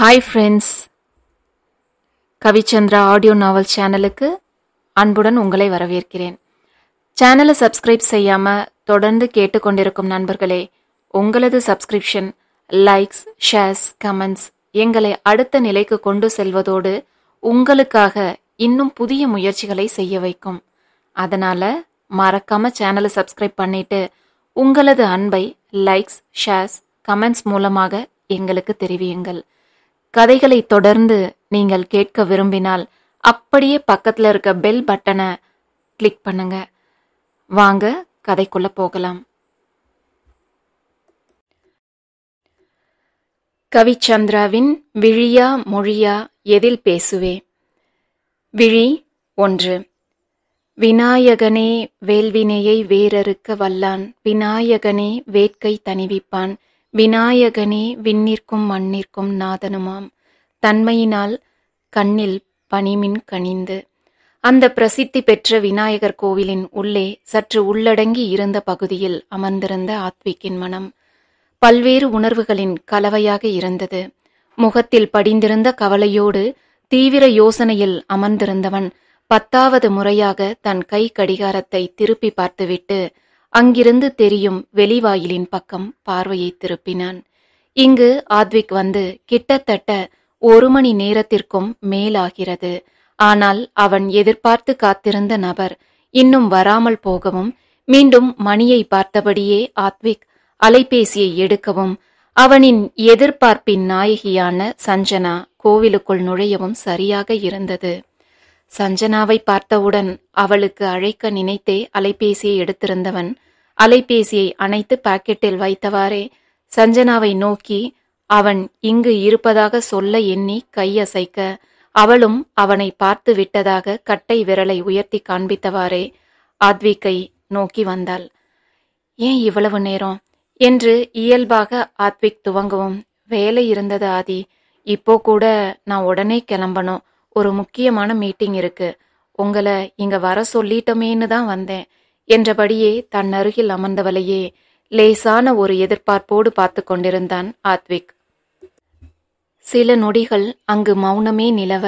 hi friends Kavichandra audio novel சேனலுக்கு அன்புடன் உங்களை வரவேற்கிறேன் சேனலை சப்ஸ்கிரைப் செய்யாமல் தொடர்ந்து கேட்டுக்கொண்டிருக்கும் நண்பர்களே உங்களது சப்ஸ்கிரிப்ஷன் லைக்ஸ் ஷேர்ஸ் கமெண்ட்ஸ் எங்களை அடுத்த நிலைக்கு கொண்டு செல்வதோடு உங்களுக்காக இன்னும் புதிய முயற்சிகளை செய்ய வைக்கும் அதனால் மறக்காமல் சேனலை சப்ஸ்கிரைப் பண்ணிவிட்டு உங்களது அன்பை லைக்ஸ் ஷேர்ஸ் கமெண்ட்ஸ் மூலமாக எங்களுக்கு தெரிவியுங்கள் கதைகளை தொடர்ந்து நீங்கள் கேட்க விரும்பினால் அப்படியே பக்கத்தில் இருக்க பெல் பட்டனை கிளிக் பண்ணுங்க வாங்க கதைக்குள்ள போகலாம் கவிச்சந்திராவின் விழியா மொழியா எதில் பேசுவே விழி ஒன்று விநாயகனே வேள்வினையை வேறறுக்க வல்லான் விநாயகனே வேட்கை தணிவிப்பான் விநாயகனே விண்ணிற்கும் மண்ணிற்கும் நாதனுமாம் தன்மையினால் கண்ணில் பனிமின் கனிந்து அந்த பிரசித்தி பெற்ற விநாயகர் கோவிலின் உள்ளே சற்று உள்ளடங்கி இருந்த பகுதியில் அமர்ந்திருந்த ஆத்விக்கின் மனம் பல்வேறு உணர்வுகளின் கலவையாக இருந்தது முகத்தில் படிந்திருந்த கவலையோடு தீவிர யோசனையில் அமர்ந்திருந்தவன் பத்தாவது முறையாக தன் கை கடிகாரத்தை திருப்பி பார்த்துவிட்டு அங்கிருந்து தெரியும் வெளிவாயிலின் பக்கம் பார்வையை திருப்பினான் இங்கு ஆத்விக் வந்து கிட்டத்தட்ட ஒரு மணி நேரத்திற்கும் மேலாகிறது ஆனால் அவன் எதிர்பார்த்து காத்திருந்த நபர் இன்னும் வராமல் போகவும் மீண்டும் மணியை பார்த்தபடியே ஆத்விக் அலைபேசியை எடுக்கவும் அவனின் எதிர்பார்ப்பின் நாயகியான சஞ்சனா கோவிலுக்குள் நுழையவும் சரியாக இருந்தது சஞ்சனாவை பார்த்தவுடன் அவளுக்கு அழைக்க நினைத்தே அலைபேசியை எடுத்திருந்தவன் அலைபேசியை அணைத்து பாக்கெட்டில் வைத்தவாறே சஞ்சனாவை நோக்கி அவன் இங்கு இருப்பதாக சொல்ல எண்ணி கையசைக்க அவளும் அவனை பார்த்து விட்டதாக கட்டை விரலை உயர்த்தி காண்பித்தவாறே ஆத்விகை நோக்கி வந்தாள் ஏன் இவ்வளவு நேரம் என்று இயல்பாக ஆத்விக் துவங்கவும் வேலை இருந்தது ஆதி இப்போ கூட நான் உடனே கிளம்பணும் ஒரு முக்கியமான மீட்டிங் இருக்கு உங்களை இங்க வர சொல்லிட்டோமேன்னு தான் வந்தேன் என்றபடியே தன் அருகில் அமர்ந்தவளையே லேசான ஒரு எதிர்பார்ப்போடு பார்த்து கொண்டிருந்தான் ஆத்விக் சில நொடிகள் அங்கு மௌனமே நிலவ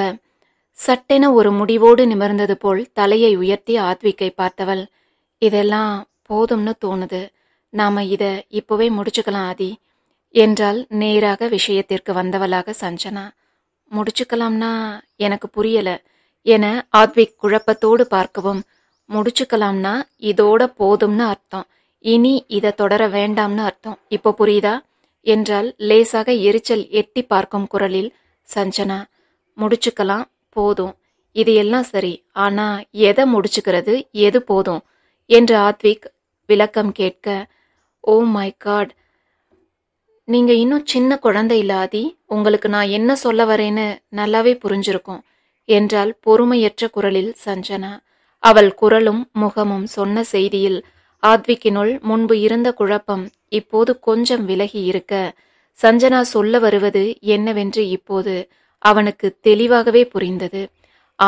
சட்டென ஒரு முடிவோடு நிமிர்ந்தது போல் தலையை உயர்த்தி ஆத்விக்கை பார்த்தவள் இதெல்லாம் போதும்னு தோணுது நாம இத இப்பவே முடிச்சுக்கலாம் ஆதி என்றால் நேராக விஷயத்திற்கு வந்தவளாக சஞ்சனா முடிச்சுக்கலாம்னா எனக்கு புரியல என ஆத்விக் குழப்பத்தோடு பார்க்கவும் முடிச்சுக்கலாம்னா இதோட போதும்னு அர்த்தம் இனி இதை தொடர வேண்டாம்னு அர்த்தம் இப்போ புரியுதா என்றால் லேசாக எரிச்சல் எட்டி பார்க்கும் குரலில் சஞ்சனா முடிச்சுக்கலாம் போதும் இது எல்லாம் சரி ஆனா எதை முடிச்சுக்கிறது எது போதும் என்று ஆத்விக் விளக்கம் கேட்க ஓ மை காட் நீங்க இன்னும் சின்ன குழந்தை இல்லாதி உங்களுக்கு நான் என்ன சொல்ல வரேன்னு நல்லாவே புரிஞ்சிருக்கும் என்றால் பொறுமையற்ற குரலில் சஞ்சனா அவள் குரலும் முகமும் சொன்ன செய்தியில் ஆத்விக்கினுள் முன்பு இருந்த குழப்பம் இப்போது கொஞ்சம் விலகி இருக்க சஞ்சனா சொல்ல வருவது என்னவென்று இப்போது அவனுக்கு தெளிவாகவே புரிந்தது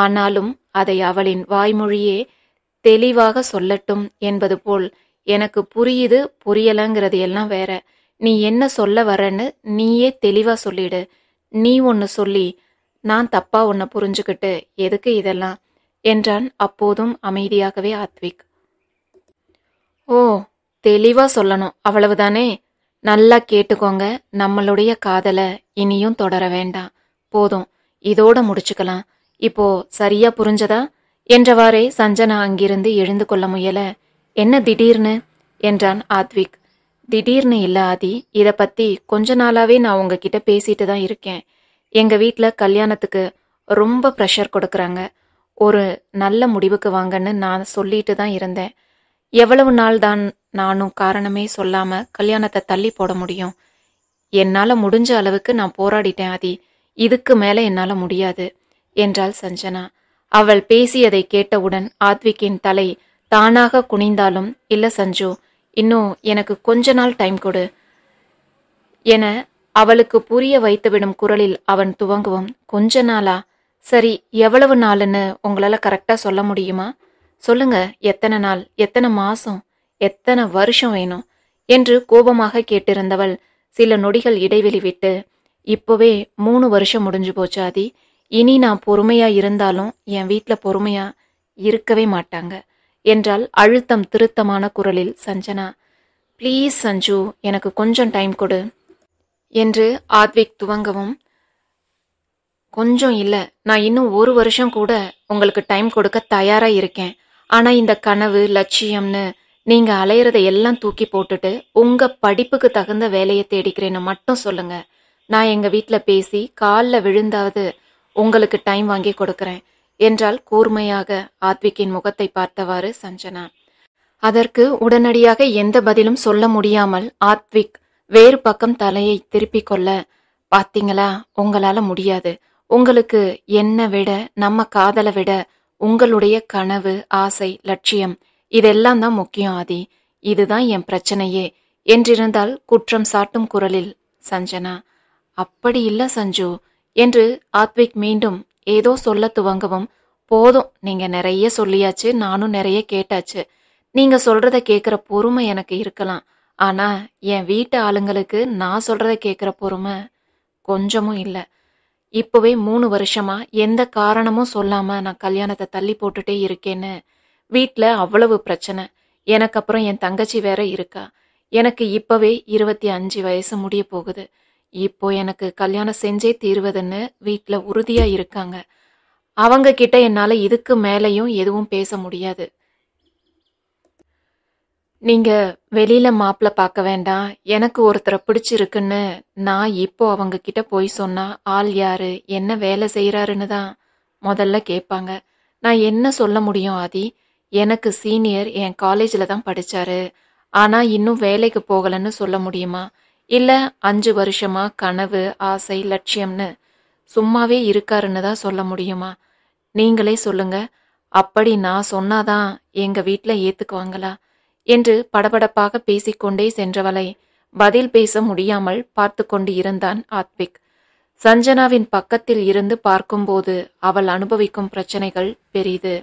ஆனாலும் அதை அவளின் வாய்மொழியே தெளிவாக சொல்லட்டும் என்பது போல் எனக்கு புரியுது புரியலங்கிறது எல்லாம் வேற நீ என்ன சொல்ல வரன்னு நீயே தெளிவாக சொல்லிடு நீ ஒன்று சொல்லி நான் தப்பா உன்னை புரிஞ்சுக்கிட்டு எதுக்கு இதெல்லாம் என்றான் அப்போதும் அமைதியாகவே ஆத்விக் ஓ தெளிவா சொல்லணும் அவ்வளவுதானே நல்லா கேட்டுக்கோங்க நம்மளுடைய காதலை இனியும் தொடர வேண்டாம் போதும் இதோட முடிச்சுக்கலாம் இப்போ சரியா புரிஞ்சதா என்றவாறே சஞ்சனா அங்கிருந்து எழுந்து கொள்ள முயல என்ன திடீர்னு என்றான் ஆத்விக் திடீர்னு இல்லை ஆதி இத பத்தி கொஞ்ச நாளாவே நான் உங்ககிட்ட பேசிட்டு தான் இருக்கேன் எங்க வீட்ல கல்யாணத்துக்கு ரொம்ப ப்ரெஷர் கொடுக்கறாங்க ஒரு நல்ல முடிவுக்கு வாங்கன்னு நான் சொல்லிட்டு தான் இருந்தேன் எவ்வளவு நாள் தான் நானும் காரணமே சொல்லாம கல்யாணத்தை தள்ளி போட முடியும் என்னால முடிஞ்ச அளவுக்கு நான் போராடிட்டேன் ஆதி இதுக்கு மேல என்னால முடியாது என்றாள் சஞ்சனா அவள் பேசியதை கேட்டவுடன் ஆத்விக்கின் தலை தானாக குனிந்தாலும் இல்ல சஞ்சு இன்னும் எனக்கு கொஞ்ச நாள் டைம் கொடு என அவளுக்கு புரிய வைத்துவிடும் குரலில் அவன் துவங்குவோம் கொஞ்ச நாளா சரி எவ்வளவு நாள்ன்னு உங்களால கரெக்டா சொல்ல முடியுமா சொல்லுங்க எத்தனை நாள் எத்தனை மாசம் எத்தனை வருஷம் வேணும் என்று கோபமாக கேட்டிருந்தவள் சில நொடிகள் இடைவெளி விட்டு இப்போவே மூணு வருஷம் முடிஞ்சு போச்சாதி இனி நான் பொறுமையா இருந்தாலும் என் வீட்டில் பொறுமையா இருக்கவே மாட்டாங்க என்றால் அழுத்தம் திருத்தமான குரலில் சஞ்சனா ப்ளீஸ் சஞ்சு எனக்கு கொஞ்சம் டைம் கொடு என்று ஆத்விக் துவங்கவும் கொஞ்சம் இல்லை நான் இன்னும் ஒரு வருஷம் கூட உங்களுக்கு டைம் கொடுக்க தயாரா இருக்கேன் ஆனா இந்த கனவு லட்சியம்னு நீங்க அலையிறதை எல்லாம் தூக்கி போட்டுட்டு உங்க படிப்புக்கு தகுந்த வேலையை தேடிக்கிறேன்னு மட்டும் சொல்லுங்க நான் எங்க வீட்டில் பேசி காலில் விழுந்தாவது உங்களுக்கு டைம் வாங்கி கொடுக்குறேன் என்றால் கூர்மையாக ஆத்விக்கின் முகத்தை பார்த்தவாறு சஞ்சனா அதற்கு உடனடியாக எந்த பதிலும் சொல்ல முடியாமல் ஆத்விக் வேறு பக்கம் தலையை திருப்பிக் கொள்ள பாத்தீங்களா உங்களால முடியாது உங்களுக்கு என்ன விட நம்ம காதலை விட உங்களுடைய கனவு ஆசை லட்சியம் இதெல்லாம் தான் முக்கியம் ஆதி இதுதான் என் பிரச்சனையே என்றிருந்தால் குற்றம் சாட்டும் குரலில் சஞ்சனா அப்படி இல்ல சஞ்சு என்று ஆத்விக் மீண்டும் ஏதோ சொல்ல துவங்கவும் போதும் நீங்க நிறைய சொல்லியாச்சு நானும் நிறைய கேட்டாச்சு நீங்க சொல்றத கேட்குற பொறுமை எனக்கு இருக்கலாம் ஆனா என் வீட்டு ஆளுங்களுக்கு நான் சொல்றத கேட்குற பொறுமை கொஞ்சமும் இல்லை இப்போவே மூணு வருஷமா எந்த காரணமும் சொல்லாம நான் கல்யாணத்தை தள்ளி போட்டுட்டே இருக்கேன்னு வீட்டில் அவ்வளவு பிரச்சனை எனக்கு அப்புறம் என் தங்கச்சி வேற இருக்கா எனக்கு இப்பவே இருபத்தி அஞ்சு வயசு முடிய போகுது இப்போ எனக்கு கல்யாணம் செஞ்சே தீர்வதுன்னு வீட்டில் உறுதியாக இருக்காங்க அவங்க கிட்ட என்னால் இதுக்கு மேலேயும் எதுவும் பேச முடியாது நீங்க வெளியில மாப்பிள்ள பார்க்க வேண்டாம் எனக்கு ஒருத்தரை பிடிச்சிருக்குன்னு நான் இப்போ அவங்க கிட்ட போய் சொன்னா ஆள் யாரு என்ன வேலை செய்யறாருன்னு தான் முதல்ல கேட்பாங்க நான் என்ன சொல்ல முடியும் ஆதி எனக்கு சீனியர் என் காலேஜில் தான் படித்தாரு ஆனால் இன்னும் வேலைக்கு போகலன்னு சொல்ல முடியுமா இல்லை அஞ்சு வருஷமா கனவு ஆசை லட்சியம்னு சும்மாவே இருக்காருன்னு தான் சொல்ல முடியுமா நீங்களே சொல்லுங்க அப்படி நான் சொன்னாதான் எங்க வீட்டில் ஏத்துக்குவாங்களா என்று படபடப்பாக பேசிக்கொண்டே சென்றவளை பதில் பேச முடியாமல் பார்த்து கொண்டு இருந்தான் ஆத்விக் சஞ்சனாவின் பக்கத்தில் இருந்து பார்க்கும்போது அவள் அனுபவிக்கும் பிரச்சனைகள் பெரிது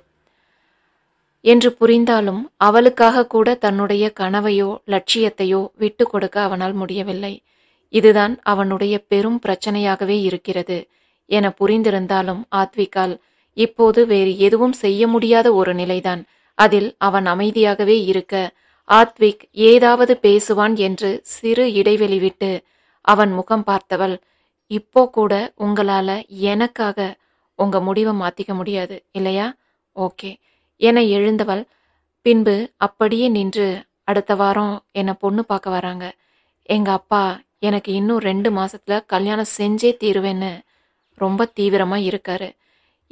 என்று புரிந்தாலும் அவளுக்காக கூட தன்னுடைய கனவையோ லட்சியத்தையோ விட்டு கொடுக்க அவனால் முடியவில்லை இதுதான் அவனுடைய பெரும் பிரச்சனையாகவே இருக்கிறது என புரிந்திருந்தாலும் ஆத்விகால் இப்போது வேறு எதுவும் செய்ய முடியாத ஒரு நிலைதான் அதில் அவன் அமைதியாகவே இருக்க ஆத்விக் ஏதாவது பேசுவான் என்று சிறு இடைவெளி விட்டு அவன் முகம் பார்த்தவள் இப்போ கூட உங்களால எனக்காக உங்க முடிவை மாத்திக்க முடியாது இல்லையா ஓகே என எழுந்தவள் பின்பு அப்படியே நின்று அடுத்த வாரம் என்னை பொண்ணு பார்க்க வராங்க எங்கள் அப்பா எனக்கு இன்னும் ரெண்டு மாசத்துல கல்யாணம் செஞ்சே தீருவேன்னு ரொம்ப தீவிரமாக இருக்காரு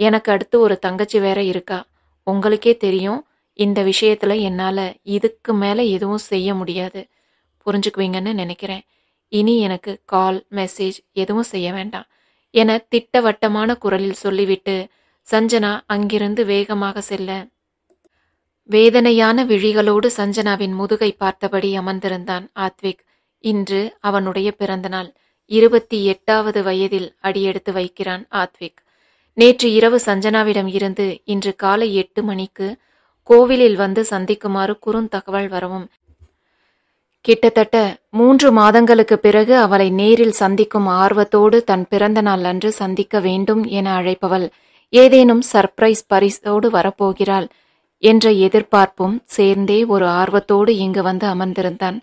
எனக்கு அடுத்து ஒரு தங்கச்சி வேற இருக்கா உங்களுக்கே தெரியும் இந்த விஷயத்தில் என்னால் இதுக்கு மேலே எதுவும் செய்ய முடியாது புரிஞ்சுக்குவீங்கன்னு நினைக்கிறேன் இனி எனக்கு கால் மெசேஜ் எதுவும் செய்ய வேண்டாம் என திட்டவட்டமான குரலில் சொல்லிவிட்டு சஞ்சனா அங்கிருந்து வேகமாக செல்ல வேதனையான விழிகளோடு சஞ்சனாவின் முதுகை பார்த்தபடி அமர்ந்திருந்தான் ஆத்விக் இன்று அவனுடைய பிறந்தநாள் இருபத்தி எட்டாவது வயதில் அடியெடுத்து வைக்கிறான் ஆத்விக் நேற்று இரவு சஞ்சனாவிடம் இருந்து இன்று காலை எட்டு மணிக்கு கோவிலில் வந்து சந்திக்குமாறு குறுந்தகவல் வரவும் கிட்டத்தட்ட மூன்று மாதங்களுக்கு பிறகு அவளை நேரில் சந்திக்கும் ஆர்வத்தோடு தன் பிறந்த நாள் அன்று சந்திக்க வேண்டும் என அழைப்பவள் ஏதேனும் சர்ப்ரைஸ் பரிசோடு வரப்போகிறாள் என்ற எதிர்பார்ப்பும் சேர்ந்தே ஒரு ஆர்வத்தோடு இங்கு வந்து அமர்ந்திருந்தான்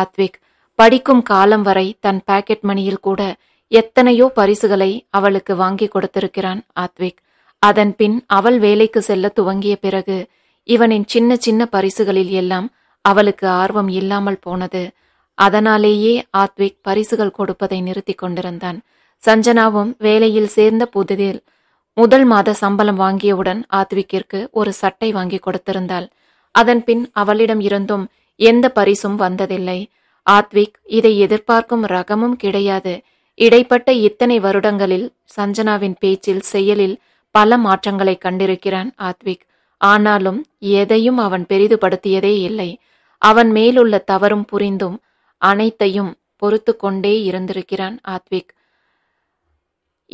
ஆத்விக் படிக்கும் காலம் வரை தன் பாக்கெட் மணியில் கூட எத்தனையோ பரிசுகளை அவளுக்கு வாங்கி கொடுத்திருக்கிறான் ஆத்விக் அதன் பின் அவள் வேலைக்கு செல்ல துவங்கிய பிறகு இவனின் சின்ன சின்ன பரிசுகளில் எல்லாம் அவளுக்கு ஆர்வம் இல்லாமல் போனது அதனாலேயே ஆத்விக் பரிசுகள் கொடுப்பதை நிறுத்தி கொண்டிருந்தான் சஞ்சனாவும் வேலையில் சேர்ந்த புதிதில் முதல் மாத சம்பளம் வாங்கியவுடன் ஆத்விக்கிற்கு ஒரு சட்டை வாங்கி கொடுத்திருந்தாள் அதன் பின் அவளிடம் இருந்தும் எந்த பரிசும் வந்ததில்லை ஆத்விக் இதை எதிர்பார்க்கும் ரகமும் கிடையாது இடைப்பட்ட இத்தனை வருடங்களில் சஞ்சனாவின் பேச்சில் செயலில் பல மாற்றங்களை கண்டிருக்கிறான் ஆத்விக் ஆனாலும் எதையும் அவன் பெரிதுபடுத்தியதே இல்லை அவன் மேலுள்ள தவறும் புரிந்தும் அனைத்தையும் பொறுத்து கொண்டே இருந்திருக்கிறான் ஆத்விக்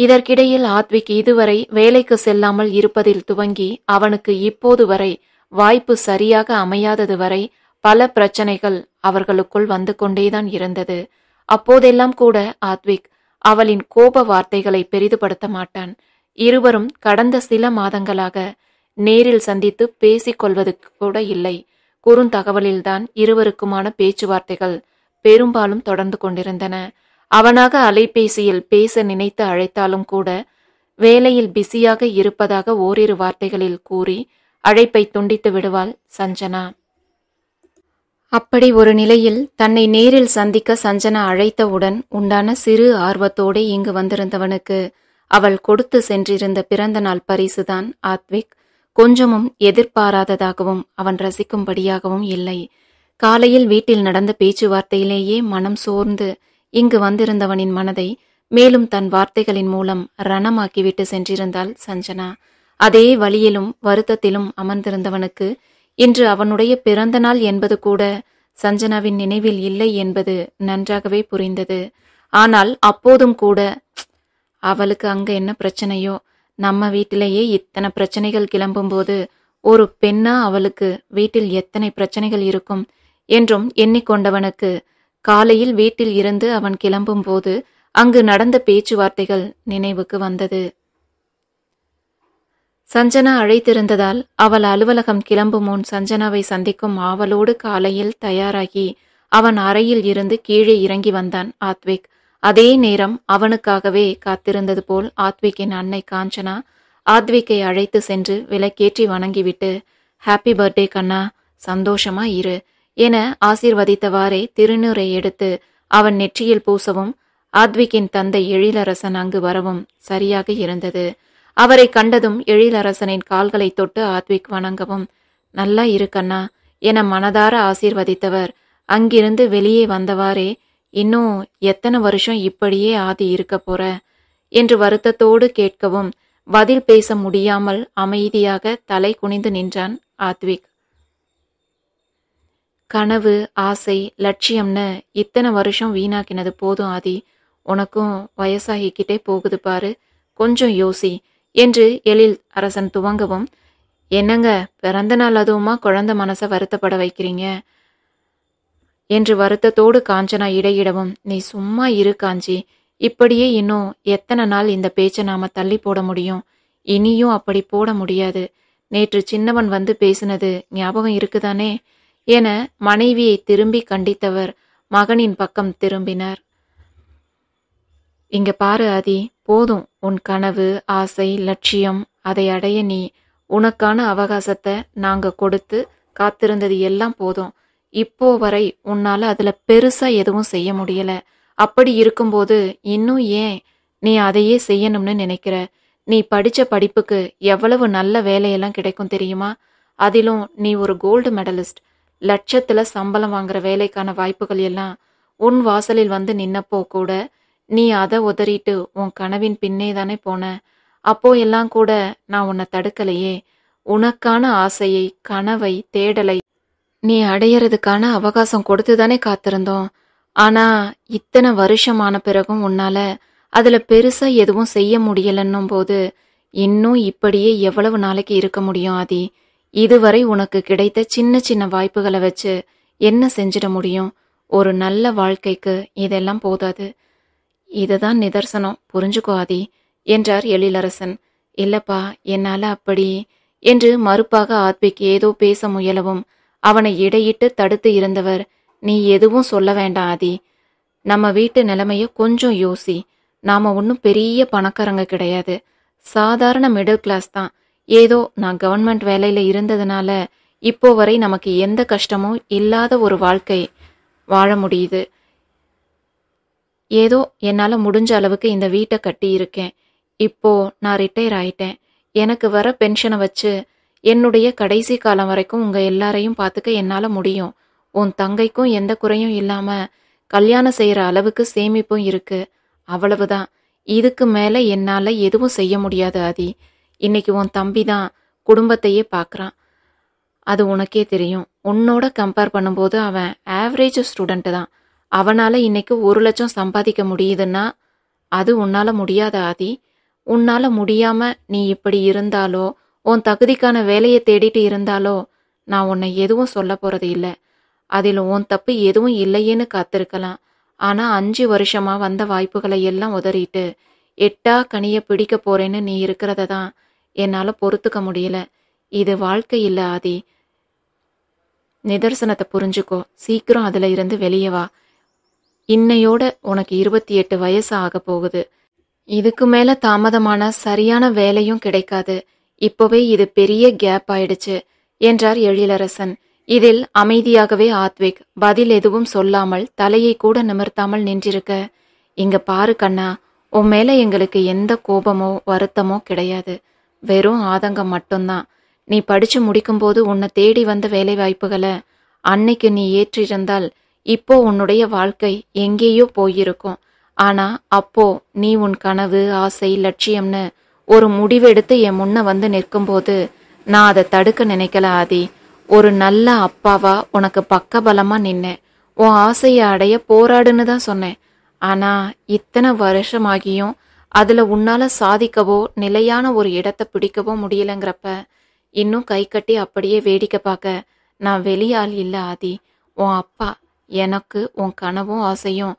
இதற்கிடையில் ஆத்விக் இதுவரை வேலைக்கு செல்லாமல் இருப்பதில் துவங்கி அவனுக்கு இப்போது வரை வாய்ப்பு சரியாக அமையாதது வரை பல பிரச்சனைகள் அவர்களுக்குள் வந்து கொண்டேதான் இருந்தது அப்போதெல்லாம் கூட ஆத்விக் அவளின் கோப வார்த்தைகளை பெரிதுபடுத்த மாட்டான் இருவரும் கடந்த சில மாதங்களாக நேரில் சந்தித்து பேசிக்கொள்வது கூட இல்லை குறுந்தகவலில்தான் இருவருக்குமான பேச்சுவார்த்தைகள் பெரும்பாலும் தொடர்ந்து கொண்டிருந்தன அவனாக அலைபேசியில் பேச நினைத்து அழைத்தாலும் கூட வேலையில் பிஸியாக இருப்பதாக ஓரிரு வார்த்தைகளில் கூறி அழைப்பை துண்டித்து விடுவாள் சஞ்சனா அப்படி ஒரு நிலையில் தன்னை நேரில் சந்திக்க சஞ்சனா அழைத்தவுடன் உண்டான சிறு ஆர்வத்தோடு இங்கு வந்திருந்தவனுக்கு அவள் கொடுத்து சென்றிருந்த பிறந்த நாள் பரிசுதான் ஆத்விக் கொஞ்சமும் எதிர்பாராததாகவும் அவன் ரசிக்கும்படியாகவும் இல்லை காலையில் வீட்டில் நடந்த பேச்சுவார்த்தையிலேயே மனம் சோர்ந்து இங்கு வந்திருந்தவனின் மனதை மேலும் தன் வார்த்தைகளின் மூலம் ரணமாக்கிவிட்டு சென்றிருந்தாள் சஞ்சனா அதே வழியிலும் வருத்தத்திலும் அமர்ந்திருந்தவனுக்கு இன்று அவனுடைய பிறந்த நாள் என்பது கூட சஞ்சனாவின் நினைவில் இல்லை என்பது நன்றாகவே புரிந்தது ஆனால் அப்போதும் கூட அவளுக்கு அங்க என்ன பிரச்சனையோ நம்ம வீட்டிலேயே இத்தனை பிரச்சனைகள் கிளம்பும்போது ஒரு பெண்ணா அவளுக்கு வீட்டில் எத்தனை பிரச்சனைகள் இருக்கும் என்றும் எண்ணிக்கொண்டவனுக்கு காலையில் வீட்டில் இருந்து அவன் கிளம்பும்போது அங்கு நடந்த பேச்சுவார்த்தைகள் நினைவுக்கு வந்தது சஞ்சனா அழைத்திருந்ததால் அவள் அலுவலகம் கிளம்பும் முன் சஞ்சனாவை சந்திக்கும் ஆவலோடு காலையில் தயாராகி அவன் அறையில் இருந்து கீழே இறங்கி வந்தான் ஆத்விக் அதே நேரம் அவனுக்காகவே காத்திருந்தது போல் ஆத்விக்கின் அன்னை காஞ்சனா ஆத்விக்கை அழைத்து சென்று விலக்கேற்றி வணங்கிவிட்டு ஹாப்பி பர்த்டே கண்ணா சந்தோஷமா இரு என ஆசீர்வதித்தவாறே திருநூரை எடுத்து அவன் நெற்றியில் பூசவும் ஆத்விக்கின் தந்தை எழிலரசன் அங்கு வரவும் சரியாக இருந்தது அவரை கண்டதும் எழிலரசனின் கால்களை தொட்டு ஆத்விக் வணங்கவும் நல்லா இருக்கண்ணா என மனதார ஆசீர்வதித்தவர் அங்கிருந்து வெளியே வந்தவாறே இன்னும் எத்தனை வருஷம் இப்படியே ஆதி இருக்க போற என்று வருத்தத்தோடு கேட்கவும் பதில் பேச முடியாமல் அமைதியாக தலை குனிந்து நின்றான் ஆத்விக் கனவு ஆசை லட்சியம்னு இத்தனை வருஷம் வீணாக்கினது போதும் ஆதி உனக்கும் வயசாகிக்கிட்டே போகுது பாரு கொஞ்சம் யோசி என்று எழில் அரசன் துவங்கவும் என்னங்க பிறந்த நாள் அதுவுமா குழந்த மனசை வருத்தப்பட வைக்கிறீங்க என்று வருத்தத்தோடு காஞ்சனா இடையிடவும் நீ சும்மா இரு காஞ்சி இப்படியே இன்னும் எத்தனை நாள் இந்த பேச்சை நாம தள்ளி போட முடியும் இனியும் அப்படி போட முடியாது நேற்று சின்னவன் வந்து பேசினது ஞாபகம் இருக்குதானே என மனைவியை திரும்பி கண்டித்தவர் மகனின் பக்கம் திரும்பினார் இங்க பாரு ஆதி போதும் உன் கனவு ஆசை லட்சியம் அதை அடைய நீ உனக்கான அவகாசத்தை நாங்க கொடுத்து காத்திருந்தது எல்லாம் போதும் இப்போ வரை உன்னால அதுல பெருசா எதுவும் செய்ய முடியல அப்படி இருக்கும்போது இன்னும் ஏன் நீ அதையே செய்யணும்னு நினைக்கிற நீ படிச்ச படிப்புக்கு எவ்வளவு நல்ல வேலையெல்லாம் கிடைக்கும் தெரியுமா அதிலும் நீ ஒரு கோல்டு மெடலிஸ்ட் லட்சத்தில் சம்பளம் வாங்குற வேலைக்கான வாய்ப்புகள் எல்லாம் உன் வாசலில் வந்து நின்னப்போ கூட நீ அதை உதறிட்டு உன் கனவின் பின்னே தானே போன அப்போ எல்லாம் கூட நான் உன்னை தடுக்கலையே உனக்கான ஆசையை கனவை தேடலை நீ அடையறதுக்கான அவகாசம் கொடுத்து தானே காத்திருந்தோம் ஆனா இத்தனை வருஷமான பிறகும் உன்னால அதுல பெருசா எதுவும் செய்ய முடியலன்னும் போது இன்னும் இப்படியே எவ்வளவு நாளைக்கு இருக்க முடியும் ஆதி இதுவரை உனக்கு கிடைத்த சின்ன சின்ன வாய்ப்புகளை வச்சு என்ன செஞ்சிட முடியும் ஒரு நல்ல வாழ்க்கைக்கு இதெல்லாம் போதாது இதுதான் நிதர்சனம் புரிஞ்சுக்கோ ஆதி என்றார் எழிலரசன் இல்லப்பா என்னால அப்படி என்று மறுப்பாக ஆத்மிக்கு ஏதோ பேச முயலவும் அவனை இடையிட்டு தடுத்து இருந்தவர் நீ எதுவும் சொல்ல வேண்டாம் ஆதி நம்ம வீட்டு நிலைமைய கொஞ்சம் யோசி நாம ஒன்றும் பெரிய பணக்காரங்க கிடையாது சாதாரண மிடில் கிளாஸ் தான் ஏதோ நான் கவர்மெண்ட் வேலையில் இருந்ததுனால இப்போ வரை நமக்கு எந்த கஷ்டமும் இல்லாத ஒரு வாழ்க்கை வாழ முடியுது ஏதோ என்னால் முடிஞ்ச அளவுக்கு இந்த வீட்டை கட்டி இருக்கேன் இப்போ நான் ரிட்டையர் ஆயிட்டேன் எனக்கு வர பென்ஷனை வச்சு என்னுடைய கடைசி காலம் வரைக்கும் உங்கள் எல்லாரையும் பார்த்துக்க என்னால் முடியும் உன் தங்கைக்கும் எந்த குறையும் இல்லாமல் கல்யாணம் செய்கிற அளவுக்கு சேமிப்பும் இருக்கு அவ்வளவுதான் இதுக்கு மேலே என்னால் எதுவும் செய்ய முடியாது அதி இன்னைக்கு உன் தம்பி தான் குடும்பத்தையே பார்க்குறான் அது உனக்கே தெரியும் உன்னோட கம்பேர் பண்ணும்போது அவன் ஆவரேஜ் ஸ்டூடெண்ட்டு தான் அவனால் இன்னைக்கு ஒரு லட்சம் சம்பாதிக்க முடியுதுன்னா அது உன்னால் முடியாத ஆதி உன்னால் முடியாமல் நீ இப்படி இருந்தாலோ உன் தகுதிக்கான வேலையை தேடிட்டு இருந்தாலோ நான் உன்னை எதுவும் சொல்ல போகிறது இல்லை அதில் உன் தப்பு எதுவும் இல்லையேன்னு காத்திருக்கலாம் ஆனால் அஞ்சு வருஷமாக வந்த வாய்ப்புகளை எல்லாம் உதறிட்டு எட்டா கனியை பிடிக்க போகிறேன்னு நீ இருக்கிறத தான் என்னால் பொறுத்துக்க முடியல இது வாழ்க்கை இல்லை ஆதி நிதர்சனத்தை புரிஞ்சுக்கோ சீக்கிரம் அதுல இருந்து வெளியே வா இன்னையோட உனக்கு இருபத்தி எட்டு வயசு ஆக போகுது இதுக்கு மேலே தாமதமான சரியான வேலையும் கிடைக்காது இப்போவே இது பெரிய கேப் ஆயிடுச்சு என்றார் எழிலரசன் இதில் அமைதியாகவே ஆத்விக் பதில் எதுவும் சொல்லாமல் தலையை கூட நிமிர்த்தாமல் நின்றிருக்க இங்க பாரு கண்ணா உன் மேல எங்களுக்கு எந்த கோபமோ வருத்தமோ கிடையாது வெறும் ஆதங்கம் மட்டும்தான் நீ படிச்சு முடிக்கும்போது உன்னை தேடி வந்த வேலை வாய்ப்புகளை அன்னைக்கு நீ ஏற்றிருந்தால் இப்போ உன்னுடைய வாழ்க்கை எங்கேயோ போயிருக்கும் ஆனா அப்போ நீ உன் கனவு ஆசை லட்சியம்னு ஒரு முடிவெடுத்து என் முன்ன வந்து நிற்கும்போது நான் அதை தடுக்க நினைக்கல ஆதி ஒரு நல்ல அப்பாவா உனக்கு பக்கபலமா நின்னேன் உன் ஆசையை அடைய போராடுன்னு தான் சொன்னேன் ஆனா இத்தனை வருஷமாகியும் அதில் உன்னால் சாதிக்கவோ நிலையான ஒரு இடத்தை பிடிக்கவோ முடியலங்கிறப்ப இன்னும் கை கட்டி அப்படியே வேடிக்கை பார்க்க நான் வெளியால் இல்லை ஆதி உன் அப்பா எனக்கு உன் கனவும் ஆசையும்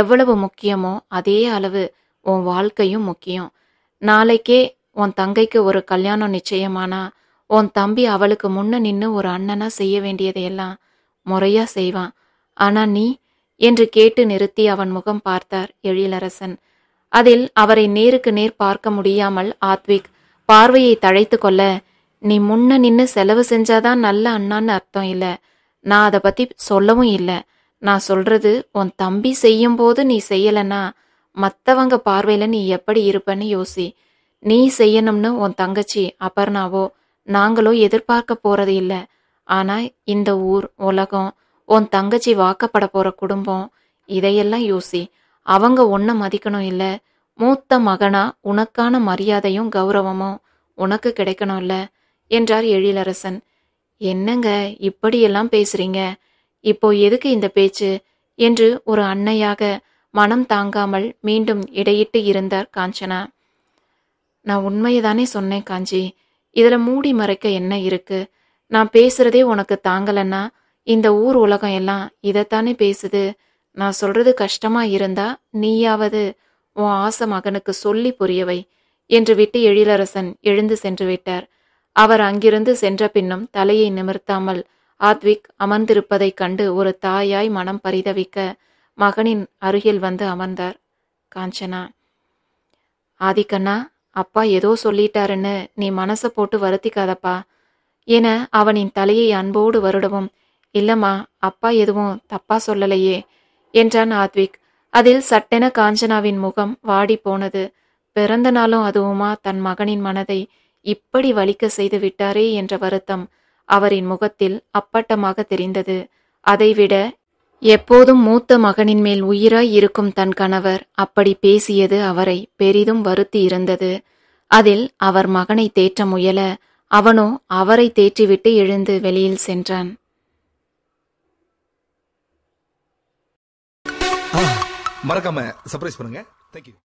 எவ்வளவு முக்கியமோ அதே அளவு உன் வாழ்க்கையும் முக்கியம் நாளைக்கே உன் தங்கைக்கு ஒரு கல்யாணம் நிச்சயமானா உன் தம்பி அவளுக்கு முன்ன நின்று ஒரு அண்ணனா செய்ய வேண்டியதையெல்லாம் முறையா செய்வான் ஆனா நீ என்று கேட்டு நிறுத்தி அவன் முகம் பார்த்தார் எழிலரசன் அதில் அவரை நேருக்கு நேர் பார்க்க முடியாமல் ஆத்விக் பார்வையை தழைத்து கொள்ள நீ முன்ன நின்று செலவு செஞ்சாதான் நல்ல அண்ணான்னு அர்த்தம் இல்லை நான் அதை பற்றி சொல்லவும் இல்லை நான் சொல்றது உன் தம்பி செய்யும் போது நீ செய்யலைன்னா மற்றவங்க பார்வையில் நீ எப்படி இருப்பன்னு யோசி நீ செய்யணும்னு உன் தங்கச்சி அபர்ணாவோ நாங்களோ எதிர்பார்க்க போறது இல்லை ஆனால் இந்த ஊர் உலகம் உன் தங்கச்சி வாக்கப்பட போகிற குடும்பம் இதையெல்லாம் யோசி அவங்க உன்னை மதிக்கணும் இல்லை மூத்த மகனா உனக்கான மரியாதையும் கௌரவமும் உனக்கு கிடைக்கணும் இல்லை என்றார் எழிலரசன் என்னங்க இப்படியெல்லாம் பேசுறீங்க இப்போ எதுக்கு இந்த பேச்சு என்று ஒரு அன்னையாக மனம் தாங்காமல் மீண்டும் இடையிட்டு இருந்தார் காஞ்சனா நான் உண்மையை தானே சொன்னேன் காஞ்சி இதில் மூடி மறைக்க என்ன இருக்கு நான் பேசுறதே உனக்கு தாங்கலன்னா இந்த ஊர் உலகம் எல்லாம் இதைத்தானே பேசுது நான் சொல்றது கஷ்டமா இருந்தா நீயாவது உன் ஆச மகனுக்கு சொல்லி புரியவை என்று விட்டு எழிலரசன் எழுந்து சென்று விட்டார் அவர் அங்கிருந்து சென்ற பின்னும் தலையை நிமிர்த்தாமல் ஆத்விக் அமர்ந்திருப்பதைக் கண்டு ஒரு தாயாய் மனம் பரிதவிக்க மகனின் அருகில் வந்து அமர்ந்தார் காஞ்சனா ஆதிக்கண்ணா அப்பா ஏதோ சொல்லிட்டாருன்னு நீ மனசை போட்டு வருத்திக்காதப்பா என அவனின் தலையை அன்போடு வருடவும் இல்லம்மா அப்பா எதுவும் தப்பா சொல்லலையே என்றான் ஆத்விக் அதில் சட்டென காஞ்சனாவின் முகம் வாடி போனது பிறந்த நாளும் அதுவுமா தன் மகனின் மனதை இப்படி வலிக்க செய்து விட்டாரே என்ற வருத்தம் அவரின் முகத்தில் அப்பட்டமாக தெரிந்தது அதைவிட எப்போதும் மூத்த மகனின் மேல் உயிராய் இருக்கும் தன் கணவர் அப்படி பேசியது அவரை பெரிதும் வருத்தி இருந்தது அதில் அவர் மகனை தேற்ற முயல அவனோ அவரை தேற்றிவிட்டு எழுந்து வெளியில் சென்றான் மறக்காம சர்ப்ரைஸ் பண்ணுங்க தேங்க்யூ